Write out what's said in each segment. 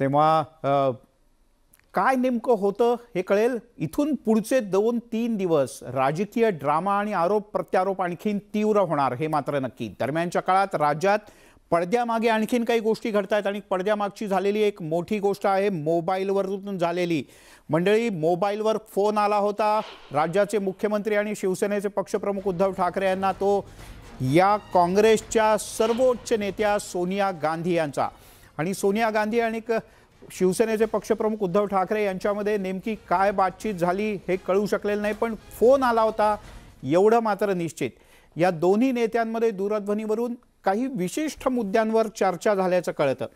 तेव्हा काय नेमकं होतं हे कळेल इथून पुढचे दोन तीन दिवस राजकीय ड्रामा आणि आरोप प्रत्यारोप आणखीन तीव्र होणार हे मात्र नक्की दरम्यानच्या काळात राज्यात पडद्यामागे आणखीन काही गोष्टी घडत आहेत आणि पडद्यामागची झालेली एक मोठी गोष्ट आहे मोबाईलवरून झालेली मंडळी मोबाईलवर फोन आला होता राज्याचे मुख्यमंत्री आणि शिवसेनेचे पक्षप्रमुख उद्धव ठाकरे यांना तो या काँग्रेसच्या सर्वोच्च नेत्या सोनिया गांधी यांचा आणि सोनिया गांधी आणि शिवसेनेचे पक्षप्रमुख उद्धव ठाकरे यांच्यामध्ये नेमकी काय बातचीत झाली हे कळू शकलेलं नाही पण फोन आला होता एवढं मात्र निश्चित या दोन्ही नेत्यांमध्ये दूरध्वनीवरून काही विशिष्ट मुद्द्यांवर चर्चा झाल्याचं कळतं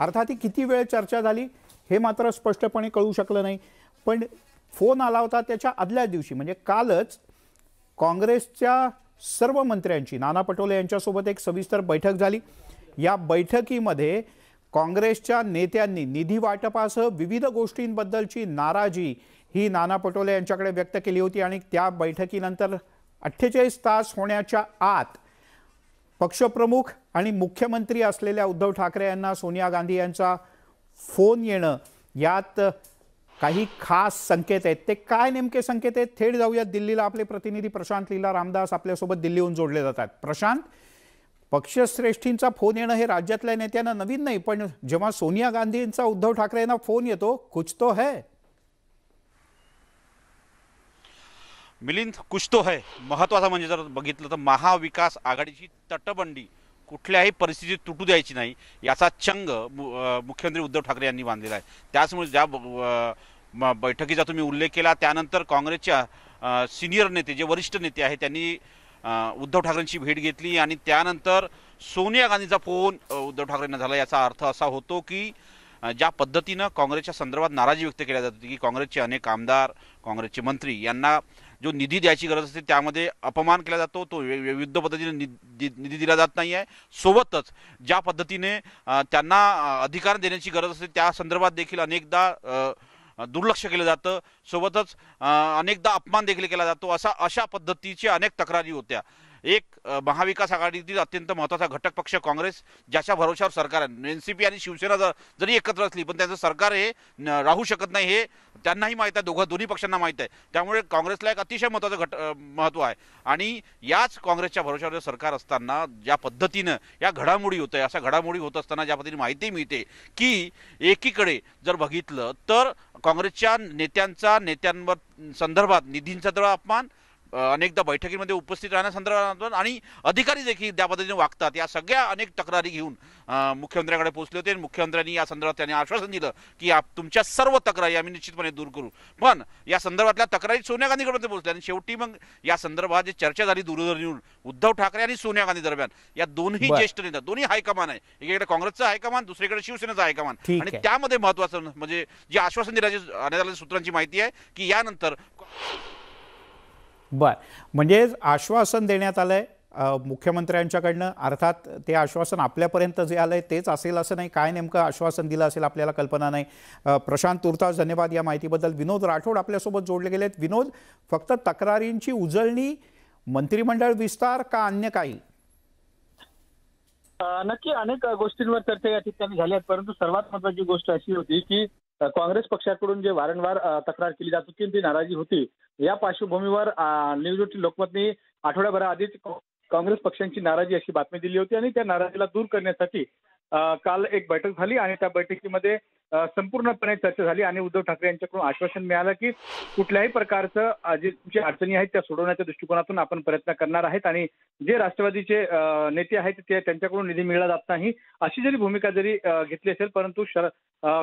अर्थात ही किती वेळ चर्चा झाली हे मात्र स्पष्टपणे कळू शकलं नाही पण फोन आला होता त्याच्या आदल्या दिवशी म्हणजे कालच काँग्रेसच्या सर्व मंत्र्यांची नाना पटोले यांच्यासोबत एक सविस्तर बैठक झाली या बैठकीमध्ये काँग्रेसच्या नेत्यांनी निधी वाटपासह विविध गोष्टींबद्दलची नाराजी ही नाना पटोले यांच्याकडे व्यक्त केली होती आणि त्या बैठकीनंतर अठ्ठेचाळीस तास होण्याच्या आत पक्षप्रमुख आणि मुख्यमंत्री असलेल्या उद्धव ठाकरे यांना सोनिया गांधी यांचा फोन येणं यात काही खास संकेत आहेत ते काय नेमके संकेत आहेत थेट जाऊयात दिल्लीला आपले प्रतिनिधी प्रशांत लीला रामदास आपल्यासोबत दिल्लीहून जोडले जातात प्रशांत पक्षश्रेष्ठींचा फोन येणं हे राज्यातल्या नेत्यांना नवीन नाही पण जेव्हा सोनिया गांधींचा उद्धव ठाकरे यांना फोन येतो कुछ तो है मिलिंद कुछ तो है महत्वाचा म्हणजे जर बघितलं तर महाविकास आघाडीची तटबंडी कुठल्याही परिस्थितीत तुटू द्यायची नाही याचा चंग मुख्यमंत्री उद्धव ठाकरे यांनी बांधलेला आहे त्याचमुळे ज्या बैठकीचा तुम्ही उल्लेख केला त्यानंतर काँग्रेसच्या सिनियर नेते जे वरिष्ठ नेते आहेत त्यांनी उद्धव ठाकरेंची भेट घेतली आणि त्यानंतर सोनिया गांधीचा फोन उद्धव ठाकरेंना झाला याचा अर्थ असा होतो की ज्या पद्धतीनं काँग्रेसच्या संदर्भात नाराजी व्यक्त केल्या जात होती की काँग्रेसचे अनेक आमदार काँग्रेसचे मंत्री यांना जो निधी द्यायची गरज असते त्यामध्ये अपमान केला जातो तो विविध पद्धतीने निधी निधी दिला जात नाही आहे सोबतच ज्या पद्धतीने त्यांना अधिकार देण्याची गरज असते त्या संदर्भात देखील अनेकदा दुर्लक्ष केलं जातं सोबतच अनेकदा अपमान देखील केला जातो असा अशा पद्धतीच्या अनेक तक्रारी होत्या एक महाविकास आघाडीतील अत्यंत महत्त्वाचा घटक पक्ष काँग्रेस ज्याच्या भरोशावर सरकार म्हणजे एन सी पी आणि शिवसेना जर जरी एकत्र असली पण त्यांचं सरकार हे राहू शकत नाही हे त्यांनाही माहीत आहे दोघं दोन्ही पक्षांना माहीत आहे त्यामुळे काँग्रेसला एक अतिशय महत्त्वाचं घट महत्त्व आहे आणि याच काँग्रेसच्या भरोशावर सरकार असताना ज्या पद्धतीनं या घडामोडी होत आहे अशा घडामोडी होत असताना ज्या पद्धतीने माहिती मिळते की एकीकडे जर बघितलं तर काँग्रेसच्या नेत्यांचा नेत्यांवर संदर्भात निधींचा तर अपमान अनेकदा बैठकीमध्ये उपस्थित राहण्यासंदर्भात आणि अधिकारी देखील त्या पद्धतीने वागतात या सगळ्या अनेक तक्रारी घेऊन मुख्यमंत्र्यांकडे पोहोचले होते आणि मुख्यमंत्र्यांनी या संदर्भात त्यांनी आश्वासन दिलं की आप तुमच्या सर्व तक्रारी आम्ही निश्चितपणे दूर करू पण या संदर्भातल्या तक्रारी सोनिया गांधीकडे पोहोचल्या आणि शेवटी मग या संदर्भात जी चर्चा झाली दूरध्वनीवरून उद्धव ठाकरे आणि सोनिया गांधी दरम्यान या दोन्ही ज्येष्ठ नेता दोन्ही हायकमान आहे एकीकडे काँग्रेसचं हायकमान दुसरीकडे शिवसेनेचं हायकमान आणि त्यामध्ये महत्वाचं म्हणजे जे आश्वासन दिल्याचे सूत्रांची माहिती आहे की यानंतर बर म्हणजे आश्वासन देण्यात आलं आहे मुख्यमंत्र्यांच्याकडनं अर्थात ते आश्वासन आपल्यापर्यंत जे आलं आहे तेच असेल असं नाही काय नेमकं आश्वासन दिलं असेल आपल्याला कल्पना नाही प्रशांत तुर्तास धन्यवाद या माहितीबद्दल विनोद राठोड आपल्यासोबत जोडले गेले विनोद फक्त तक्रारींची उजळणी मंत्रिमंडळ विस्तार का अन्य काही नक्की अनेक गोष्टींवर चर्चा या ठिकाणी झाल्या परंतु सर्वात महत्वाची गोष्ट अशी होती की काँग्रेस पक्षाकडून जे वारंवार तक्रार केली जात होती ती नाराजी होती या पार्श्वभूमीवर न्यूज लोकमतनी आठवड्याभराआधीच काँग्रेस पक्षांची नाराजी अशी बातमी दिली होती आणि त्या नाराजीला दूर करण्यासाठी काल एक बैठक झाली आणि त्या बैठकीमध्ये संपूर्णपणे चर्चा झाली आणि उद्धव ठाकरे यांच्याकडून आश्वासन मिळालं की कुठल्याही प्रकारचं जे जे अडचणी आहेत त्या सोडवण्याच्या दृष्टिकोनातून आपण प्रयत्न करणार आहेत आणि जे राष्ट्रवादीचे नेते आहेत ते त्यांच्याकडून निधी मिळला जात नाही अशी जरी भूमिका जरी घेतली असेल परंतु शर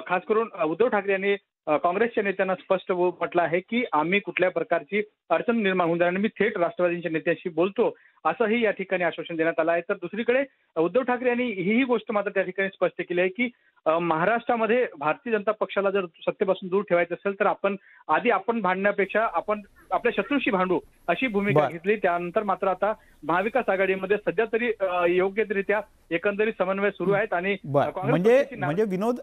खास करून उद्धव ठाकरे यांनी काँग्रेसच्या नेत्यांना स्पष्ट म्हटलं आहे की आम्ही कुठल्या प्रकारची अडचण निर्माण होऊन जाणार मी थेट राष्ट्रवादीच्या नेत्यांशी बोलतो असंही या ठिकाणी आश्वासन देण्यात आलं आहे तर दुसरीकडे उद्धव ठाकरे यांनी हीही गोष्ट मात्र त्या ठिकाणी स्पष्ट केली आहे की महाराष्ट्रामध्ये भारतीय जनता पक्षाला जर सत्तेपासून दूर ठेवायचं असेल तर आपण आधी आपण भांडण्यापेक्षा आपण आपल्या शत्रूशी भांडू अशी भूमिका घेतली त्यानंतर मात्र आता महाविकास आघाडीमध्ये सध्या तरी योग्यरित्या एकंदरीत समन्वय सुरू आहेत आणि म्हणजे म्हणजे विनोद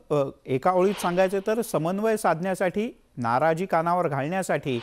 एका ओळीत सांगायचं तर समन्वय साधण्यासाठी नाराजी कानावर घालण्यासाठी